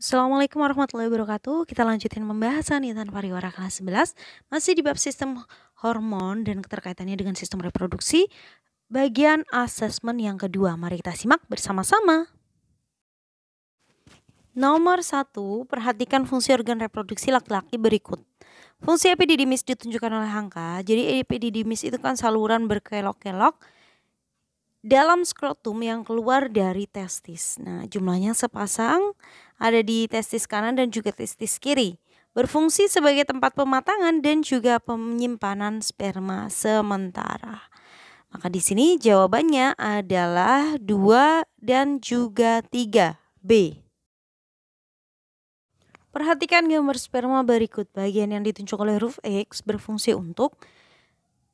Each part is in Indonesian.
Assalamualaikum warahmatullahi wabarakatuh. Kita lanjutin pembahasan Intan Pariwara kelas 11 masih di bab sistem hormon dan keterkaitannya dengan sistem reproduksi. Bagian asesmen yang kedua, mari kita simak bersama-sama. Nomor satu, perhatikan fungsi organ reproduksi laki-laki berikut. Fungsi epididymis ditunjukkan oleh angka. Jadi epididymis itu kan saluran berkelok-kelok dalam skrotum yang keluar dari testis. Nah, jumlahnya sepasang ada di testis kanan dan juga testis kiri. Berfungsi sebagai tempat pematangan dan juga penyimpanan sperma sementara. Maka di sini jawabannya adalah 2 dan juga 3. B. Perhatikan gambar sperma berikut. Bagian yang ditunjuk oleh huruf X berfungsi untuk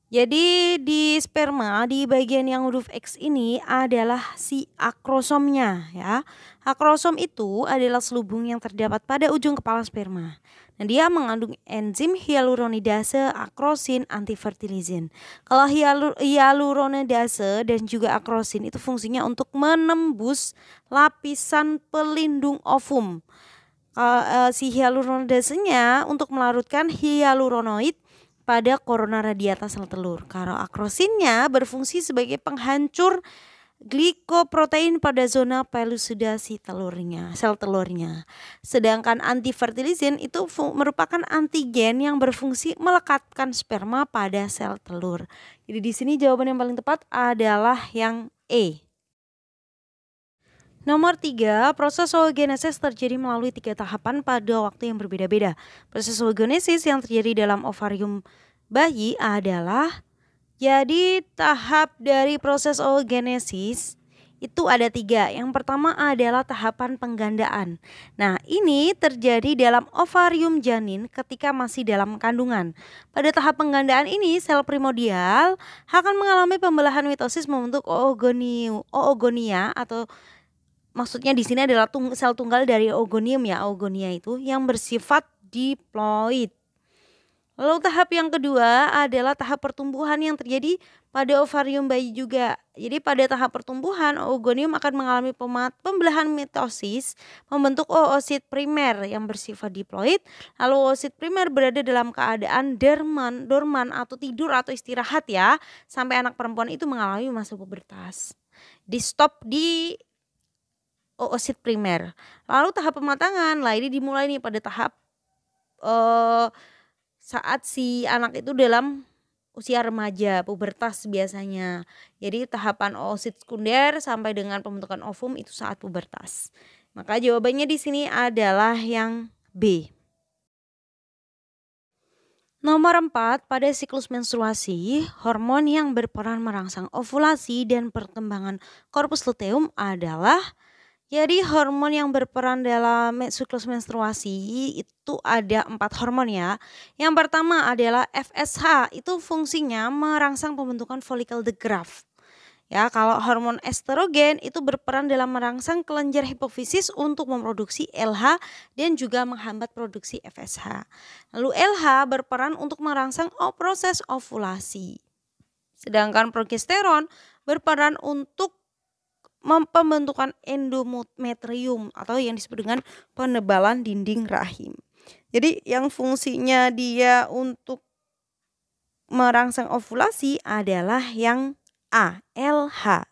jadi di sperma di bagian yang huruf X ini adalah si akrosomnya ya. Akrosom itu adalah selubung yang terdapat pada ujung kepala sperma. Nah, dia mengandung enzim hyaluronidase, akrosin, antifertilizin. Kalau hyalur hyaluronidase dan juga akrosin itu fungsinya untuk menembus lapisan pelindung ovum. Uh, uh, si hyaluronidasenya untuk melarutkan hyaluronoid pada korona radiata sel telur. karena akrosinnya berfungsi sebagai penghancur glikoprotein pada zona pelusidasi telurnya, sel telurnya. Sedangkan antifertilizin itu merupakan antigen yang berfungsi melekatkan sperma pada sel telur. Jadi di sini jawaban yang paling tepat adalah yang E. Nomor tiga, proses oogenesis terjadi melalui tiga tahapan pada waktu yang berbeda-beda. Proses oogenesis yang terjadi dalam ovarium bayi adalah jadi tahap dari proses oogenesis itu ada tiga. Yang pertama adalah tahapan penggandaan. Nah, ini terjadi dalam ovarium janin ketika masih dalam kandungan. Pada tahap penggandaan ini, sel primordial akan mengalami pembelahan mitosis membentuk oogonia atau maksudnya di sini adalah tung sel tunggal dari ogonium ya, ogonia itu yang bersifat diploid. Lalu tahap yang kedua adalah tahap pertumbuhan yang terjadi pada ovarium bayi juga. Jadi pada tahap pertumbuhan ogonium akan mengalami pembelahan mitosis membentuk oosit primer yang bersifat diploid. Lalu oosit primer berada dalam keadaan derman, dorman atau tidur atau istirahat ya sampai anak perempuan itu mengalami masa pubertas. Di stop di oosit primer. Lalu tahap pematangan, lah ini dimulai nih pada tahap uh, saat si anak itu dalam usia remaja, pubertas biasanya. Jadi tahapan oosit sekunder sampai dengan pembentukan ovum itu saat pubertas. Maka jawabannya di sini adalah yang B. Nomor empat pada siklus menstruasi, hormon yang berperan merangsang ovulasi dan perkembangan korpus luteum adalah jadi hormon yang berperan dalam siklus menstruasi itu ada empat hormon ya. Yang pertama adalah FSH, itu fungsinya merangsang pembentukan folikel the graph. Ya, kalau hormon estrogen itu berperan dalam merangsang kelenjar hipofisis untuk memproduksi LH dan juga menghambat produksi FSH. Lalu LH berperan untuk merangsang proses ovulasi. Sedangkan progesteron berperan untuk pembentukan endometrium atau yang disebut dengan penebalan dinding rahim. Jadi yang fungsinya dia untuk merangsang ovulasi adalah yang ALH.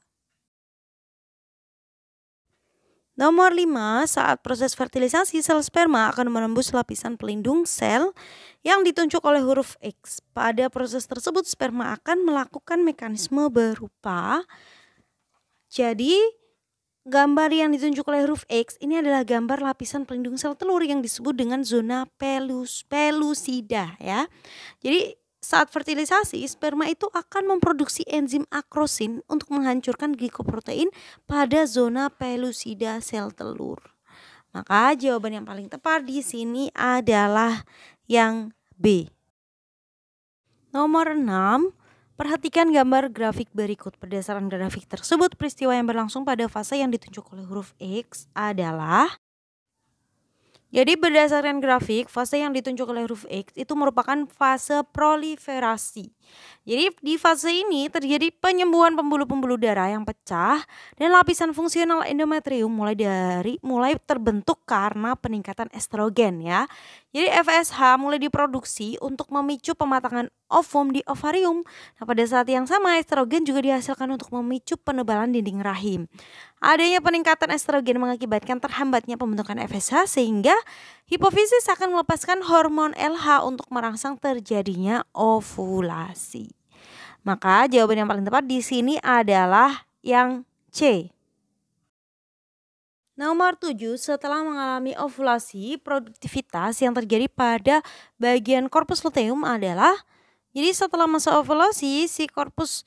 Nomor 5, saat proses fertilisasi sel sperma akan menembus lapisan pelindung sel yang ditunjuk oleh huruf X. Pada proses tersebut sperma akan melakukan mekanisme berupa jadi gambar yang ditunjuk oleh huruf X ini adalah gambar lapisan pelindung sel telur yang disebut dengan zona pelus, pelusida ya. Jadi saat fertilisasi, sperma itu akan memproduksi enzim akrosin untuk menghancurkan glikoprotein pada zona pelusida sel telur. Maka jawaban yang paling tepat di sini adalah yang B. Nomor 6, Perhatikan gambar grafik berikut. Berdasarkan grafik tersebut, peristiwa yang berlangsung pada fase yang ditunjuk oleh huruf X adalah jadi berdasarkan grafik, fase yang ditunjuk oleh huruf X itu merupakan fase proliferasi. Jadi di fase ini terjadi penyembuhan pembuluh-pembuluh darah yang pecah dan lapisan fungsional endometrium mulai dari mulai terbentuk karena peningkatan estrogen ya. Jadi FSH mulai diproduksi untuk memicu pematangan ovum di ovarium. Nah, pada saat yang sama estrogen juga dihasilkan untuk memicu penebalan dinding rahim. Adanya peningkatan estrogen mengakibatkan terhambatnya pembentukan FSH sehingga hipofisis akan melepaskan hormon LH untuk merangsang terjadinya ovulasi. Maka jawaban yang paling tepat di sini adalah yang C. Nomor 7, setelah mengalami ovulasi, produktivitas yang terjadi pada bagian korpus luteum adalah jadi setelah masa ovulasi si korpus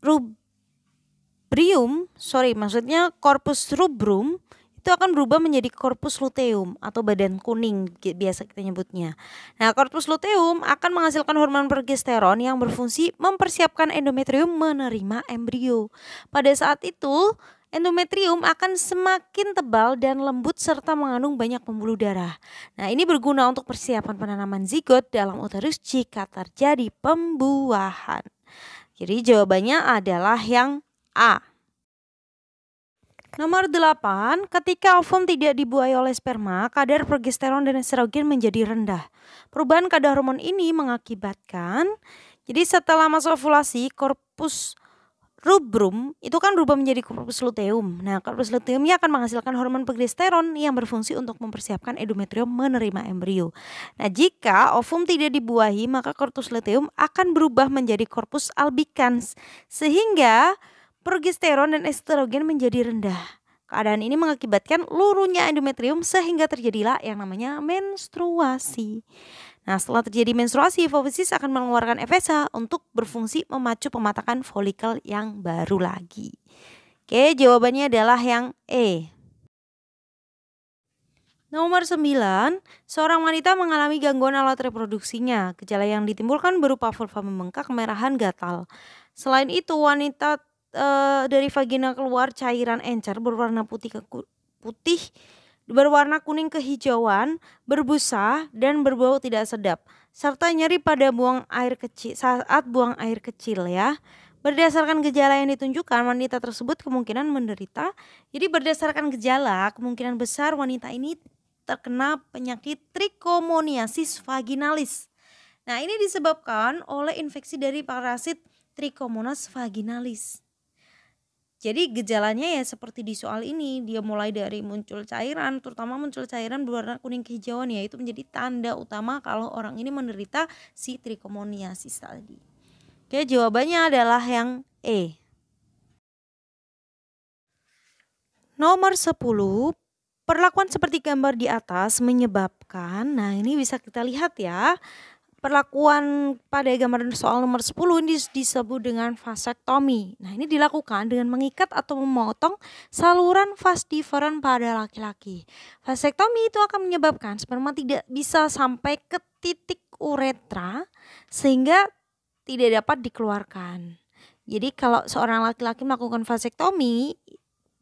rubrium, sorry maksudnya korpus rubrum itu akan berubah menjadi corpus luteum atau badan kuning biasa kita nyebutnya. Nah, corpus luteum akan menghasilkan hormon progesteron yang berfungsi mempersiapkan endometrium menerima embrio. Pada saat itu, endometrium akan semakin tebal dan lembut serta mengandung banyak pembuluh darah. Nah, ini berguna untuk persiapan penanaman zigot dalam uterus jika terjadi pembuahan. Jadi jawabannya adalah yang A. Nomor 8, ketika ovum tidak dibuahi oleh sperma, kadar progesteron dan estrogen menjadi rendah. Perubahan kadar hormon ini mengakibatkan jadi setelah masa ovulasi, korpus rubrum itu kan berubah menjadi korpus luteum. Nah, korpus luteumnya akan menghasilkan hormon progesteron yang berfungsi untuk mempersiapkan endometrium menerima embrio. Nah, jika ovum tidak dibuahi, maka korpus luteum akan berubah menjadi korpus albicans sehingga progesteron dan estrogen menjadi rendah. Keadaan ini mengakibatkan lurunya endometrium sehingga terjadilah yang namanya menstruasi. Nah, setelah terjadi menstruasi, folisis akan mengeluarkan FSH untuk berfungsi memacu pematakan folikel yang baru lagi. Oke, jawabannya adalah yang E. Nomor 9, seorang wanita mengalami gangguan alat reproduksinya. Gejala yang ditimbulkan berupa vulva membengkak, merahan, gatal. Selain itu, wanita uh, dari vagina keluar cairan encer berwarna putih ke putih, berwarna kuning kehijauan, berbusa dan berbau tidak sedap serta nyeri pada buang air kecil saat buang air kecil ya. Berdasarkan gejala yang ditunjukkan, wanita tersebut kemungkinan menderita. Jadi berdasarkan gejala, kemungkinan besar wanita ini terkena penyakit trichomoniasis vaginalis. Nah, ini disebabkan oleh infeksi dari parasit Trichomonas vaginalis. Jadi gejalanya ya seperti di soal ini, dia mulai dari muncul cairan, terutama muncul cairan berwarna kuning kehijauan ya, itu menjadi tanda utama kalau orang ini menderita si trichomoniasis tadi. Oke, jawabannya adalah yang E. Nomor 10, perlakuan seperti gambar di atas menyebabkan, nah ini bisa kita lihat ya, Perlakuan pada gambaran soal nomor 10 ini disebut dengan vasektomi. Nah, ini dilakukan dengan mengikat atau memotong saluran vas diferen pada laki-laki. Vasektomi itu akan menyebabkan sperma tidak bisa sampai ke titik uretra sehingga tidak dapat dikeluarkan. Jadi kalau seorang laki-laki melakukan vasektomi,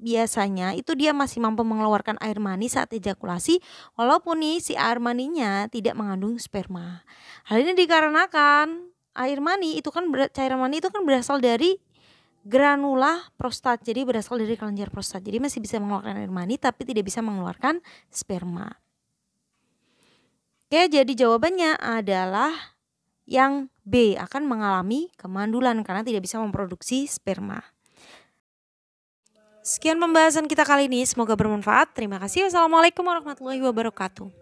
biasanya itu dia masih mampu mengeluarkan air mani saat ejakulasi walaupun nih si air maninya tidak mengandung sperma. Hal ini dikarenakan air mani itu kan cairan mani itu kan berasal dari granula prostat. Jadi berasal dari kelenjar prostat. Jadi masih bisa mengeluarkan air mani tapi tidak bisa mengeluarkan sperma. Oke, jadi jawabannya adalah yang B akan mengalami kemandulan karena tidak bisa memproduksi sperma. Sekian pembahasan kita kali ini, semoga bermanfaat. Terima kasih. Wassalamualaikum warahmatullahi wabarakatuh.